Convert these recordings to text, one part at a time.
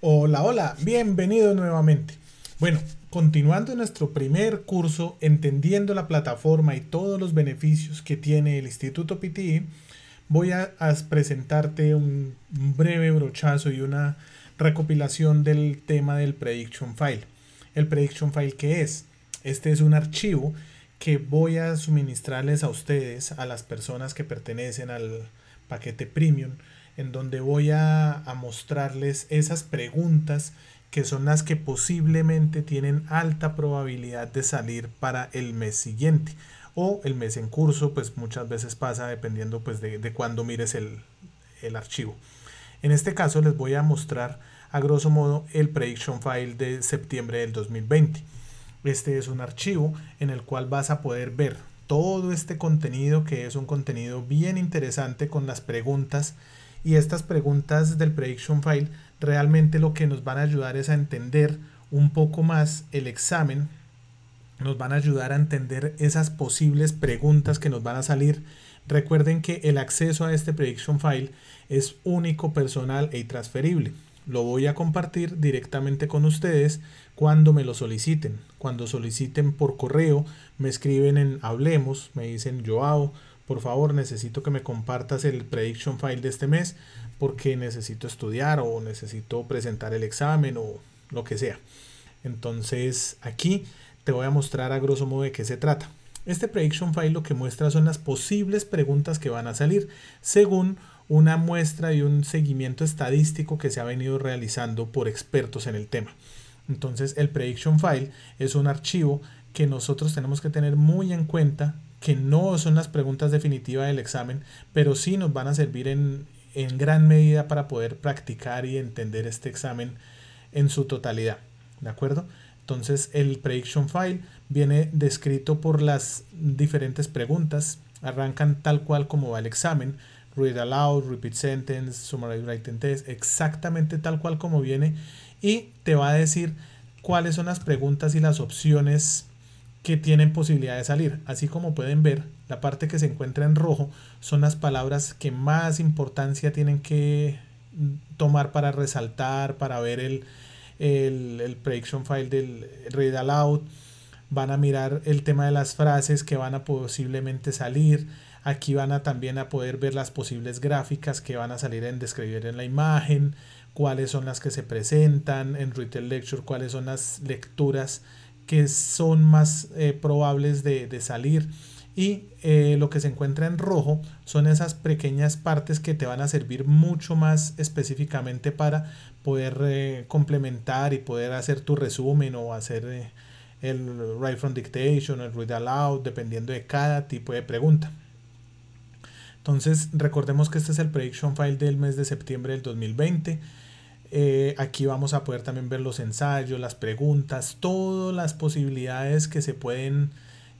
Hola, hola, bienvenido nuevamente. Bueno, continuando nuestro primer curso, entendiendo la plataforma y todos los beneficios que tiene el Instituto PTI, voy a, presentarte un, un breve brochazo y una recopilación del tema del Prediction File. ¿El Prediction File qué es? Este es un archivo que voy a suministrarles a ustedes, a las personas que pertenecen al paquete premium, en donde voy a, mostrarles esas preguntas que son las que posiblemente tienen alta probabilidad de salir para el mes siguiente o el mes en curso, pues muchas veces pasa dependiendo pues de, de cuándo mires el, el, archivo. En este caso les voy a mostrar a grosso modo el prediction file de septiembre del 2020. Este es un archivo en el cual vas a poder ver todo este contenido que es un contenido bien interesante con las preguntas y estas preguntas del prediction file realmente lo que nos van a ayudar es a entender un poco más el examen, nos van a ayudar a entender esas posibles preguntas que nos van a salir. Recuerden que el acceso a este prediction file es único, personal e transferible. Lo voy a compartir directamente con ustedes cuando me lo soliciten. Cuando soliciten por correo, me escriben en Hablemos, me dicen Joao, por favor necesito que me compartas el prediction file de este mes porque necesito estudiar o necesito presentar el examen o lo que sea. Entonces aquí te voy a mostrar a grosso modo de qué se trata. Este prediction file lo que muestra son las posibles preguntas que van a salir según una muestra y un seguimiento estadístico que se ha venido realizando por expertos en el tema. Entonces el prediction file es un archivo que nosotros tenemos que tener muy en cuenta que no son las preguntas definitivas del examen, pero sí nos van a servir en, gran medida para poder practicar y entender este examen en su totalidad. ¿De acuerdo? Entonces el prediction file viene descrito por las diferentes preguntas. Arrancan tal cual como va el examen. Read aloud, repeat sentence, summarize writing test. Exactamente tal cual como viene. Y te va a decir cuáles son las preguntas y las opciones que tienen posibilidad de salir. Así como pueden ver, la parte que se encuentra en rojo son las palabras que más importancia tienen que tomar para resaltar, para ver el, el, prediction file del read aloud. Van a mirar el tema de las frases que van a posiblemente salir. Aquí van a también a poder ver las posibles gráficas que van a salir en describir en la imagen, cuáles son las que se presentan, en Retail Lecture, cuáles son las lecturas que son más eh, probables de, salir. Y eh, lo que se encuentra en rojo son esas pequeñas partes que te van a servir mucho más específicamente para poder eh, complementar y poder hacer tu resumen o hacer el write from dictation, el read aloud, dependiendo de cada tipo de pregunta. Entonces recordemos que este es el prediction file del mes de septiembre del 2020. Eh, aquí vamos a poder también ver los ensayos, las preguntas, todas las posibilidades que se pueden,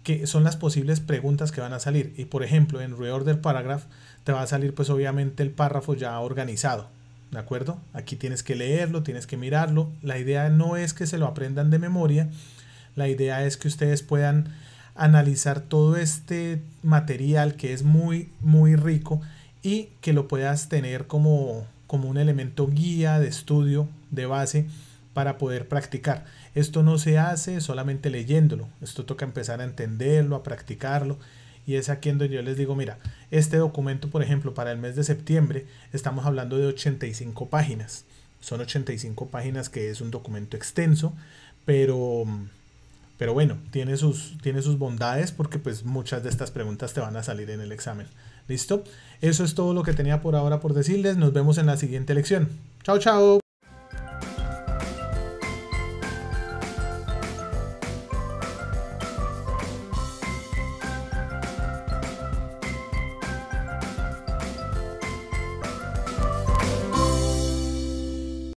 que son las posibles preguntas que van a salir. Y por ejemplo, en Reorder Paragraph te va a salir pues obviamente el párrafo ya organizado. ¿De acuerdo? Aquí tienes que leerlo, tienes que mirarlo. La idea no es que se lo aprendan de memoria. La idea es que ustedes puedan analizar todo este material que es muy, muy rico y que lo puedas tener como, como un elemento guía de estudio, de base, para poder practicar. Esto no se hace solamente leyéndolo, esto toca empezar a entenderlo, a practicarlo. Y es aquí en donde yo les digo, mira, este documento, por ejemplo, para el mes de septiembre, estamos hablando de 85 páginas. Son 85 páginas que es un documento extenso, pero mm, pero bueno, tiene sus, tiene sus bondades porque pues muchas de estas preguntas te van a salir en el examen. ¿Listo? Eso es todo lo que tenía por ahora por decirles. Nos vemos en la siguiente lección. Chao, chao.